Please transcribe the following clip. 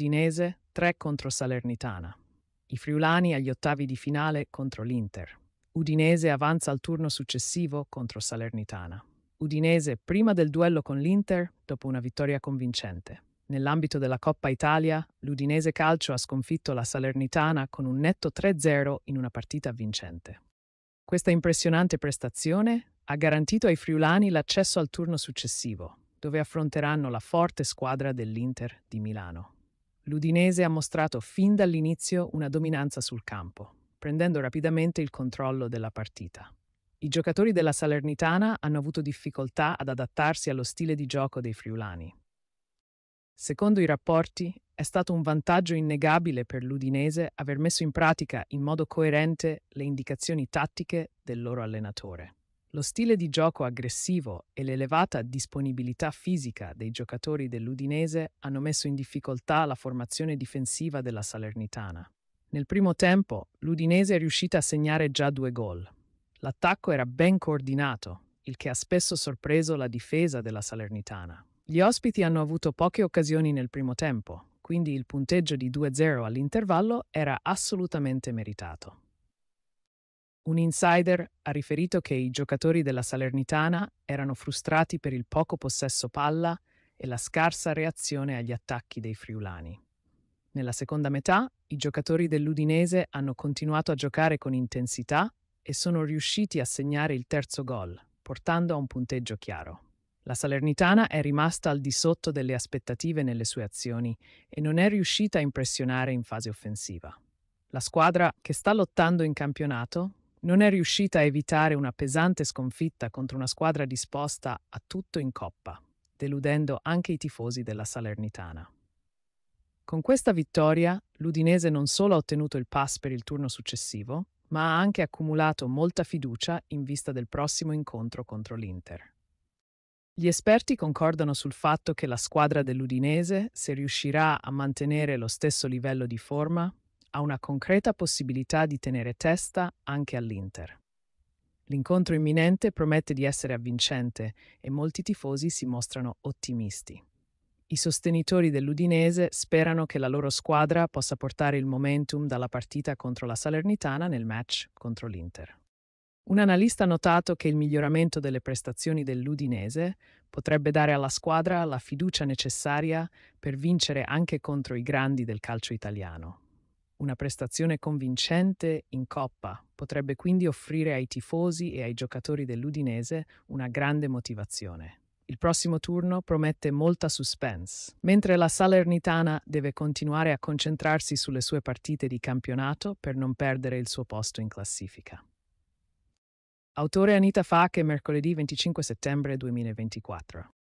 Udinese, 3 contro Salernitana. I friulani agli ottavi di finale contro l'Inter. Udinese avanza al turno successivo contro Salernitana. Udinese prima del duello con l'Inter dopo una vittoria convincente. Nell'ambito della Coppa Italia, l'Udinese Calcio ha sconfitto la Salernitana con un netto 3-0 in una partita vincente. Questa impressionante prestazione ha garantito ai friulani l'accesso al turno successivo, dove affronteranno la forte squadra dell'Inter di Milano l'Udinese ha mostrato fin dall'inizio una dominanza sul campo, prendendo rapidamente il controllo della partita. I giocatori della Salernitana hanno avuto difficoltà ad adattarsi allo stile di gioco dei friulani. Secondo i rapporti, è stato un vantaggio innegabile per l'Udinese aver messo in pratica in modo coerente le indicazioni tattiche del loro allenatore. Lo stile di gioco aggressivo e l'elevata disponibilità fisica dei giocatori dell'Udinese hanno messo in difficoltà la formazione difensiva della Salernitana. Nel primo tempo l'Udinese è riuscita a segnare già due gol. L'attacco era ben coordinato, il che ha spesso sorpreso la difesa della Salernitana. Gli ospiti hanno avuto poche occasioni nel primo tempo, quindi il punteggio di 2-0 all'intervallo era assolutamente meritato. Un insider ha riferito che i giocatori della Salernitana erano frustrati per il poco possesso palla e la scarsa reazione agli attacchi dei friulani. Nella seconda metà, i giocatori dell'Udinese hanno continuato a giocare con intensità e sono riusciti a segnare il terzo gol, portando a un punteggio chiaro. La Salernitana è rimasta al di sotto delle aspettative nelle sue azioni e non è riuscita a impressionare in fase offensiva. La squadra, che sta lottando in campionato, non è riuscita a evitare una pesante sconfitta contro una squadra disposta a tutto in coppa, deludendo anche i tifosi della Salernitana. Con questa vittoria, l'Udinese non solo ha ottenuto il pass per il turno successivo, ma ha anche accumulato molta fiducia in vista del prossimo incontro contro l'Inter. Gli esperti concordano sul fatto che la squadra dell'Udinese, se riuscirà a mantenere lo stesso livello di forma, ha una concreta possibilità di tenere testa anche all'Inter. L'incontro imminente promette di essere avvincente e molti tifosi si mostrano ottimisti. I sostenitori dell'Udinese sperano che la loro squadra possa portare il momentum dalla partita contro la Salernitana nel match contro l'Inter. Un analista ha notato che il miglioramento delle prestazioni dell'Udinese potrebbe dare alla squadra la fiducia necessaria per vincere anche contro i grandi del calcio italiano. Una prestazione convincente in Coppa potrebbe quindi offrire ai tifosi e ai giocatori dell'Udinese una grande motivazione. Il prossimo turno promette molta suspense. Mentre la Salernitana deve continuare a concentrarsi sulle sue partite di campionato per non perdere il suo posto in classifica. Autore Anita Fache, mercoledì 25 settembre 2024.